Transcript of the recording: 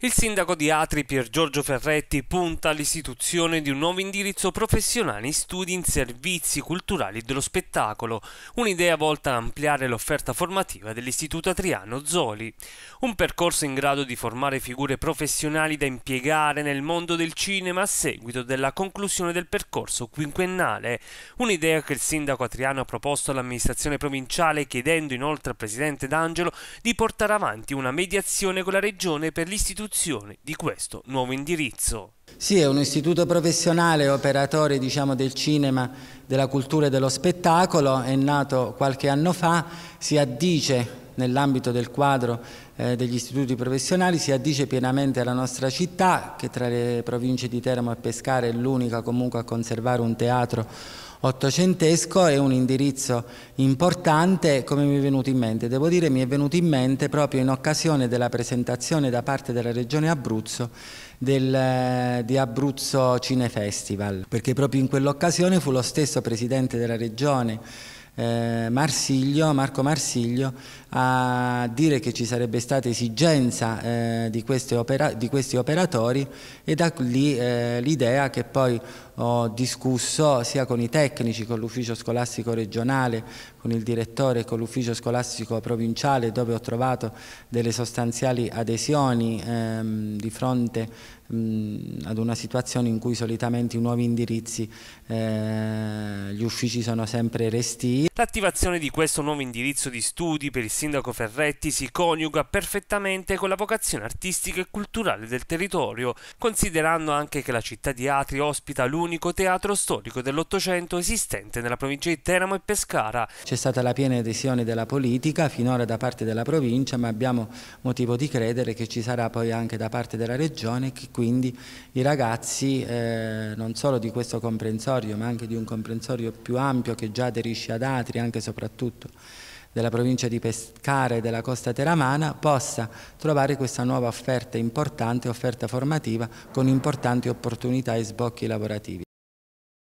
Il sindaco di Atri Pier Giorgio Ferretti punta all'istituzione di un nuovo indirizzo professionale in studi in servizi culturali dello spettacolo, un'idea volta a ampliare l'offerta formativa dell'Istituto Atriano Zoli. Un percorso in grado di formare figure professionali da impiegare nel mondo del cinema a seguito della conclusione del percorso quinquennale, un'idea che il sindaco Atriano ha proposto all'amministrazione provinciale chiedendo inoltre al presidente D'Angelo di portare avanti una mediazione con la regione per l'istituzione istituzioni di questo nuovo indirizzo. Sì, è un istituto professionale operatore diciamo, del cinema, della cultura e dello spettacolo, è nato qualche anno fa, si addice nell'ambito del quadro eh, degli istituti professionali, si addice pienamente alla nostra città, che tra le province di Teramo e Pescara è l'unica comunque a conservare un teatro ottocentesco è un indirizzo importante come mi è venuto in mente. Devo dire mi è venuto in mente proprio in occasione della presentazione da parte della Regione Abruzzo del, eh, di Abruzzo Cine Festival perché proprio in quell'occasione fu lo stesso Presidente della Regione eh, Marsiglio, Marco Marsiglio a dire che ci sarebbe stata esigenza eh, di, opera, di, questi operatori e da lì eh, l'idea che poi ho discusso sia con i tecnici, con l'ufficio scolastico regionale, con il direttore, e con l'ufficio scolastico provinciale dove ho trovato delle sostanziali adesioni ehm, di fronte mh, ad una situazione in cui solitamente i nuovi indirizzi eh, gli uffici sono sempre resti. L'attivazione di questo nuovo indirizzo di studi per il sindaco Ferretti si coniuga perfettamente con la vocazione artistica e culturale del territorio, considerando anche che la città di Atri ospita l'unico teatro storico dell'Ottocento esistente nella provincia di Teramo e Pescara. C'è stata la piena adesione della politica finora da parte della provincia, ma abbiamo motivo di credere che ci sarà poi anche da parte della regione e che quindi i ragazzi eh, non solo di questo comprensorio ma anche di un comprensorio territorio più ampio che già aderisce ad Atri, anche e soprattutto della provincia di Pescara e della costa teramana, possa trovare questa nuova offerta importante, offerta formativa, con importanti opportunità e sbocchi lavorativi.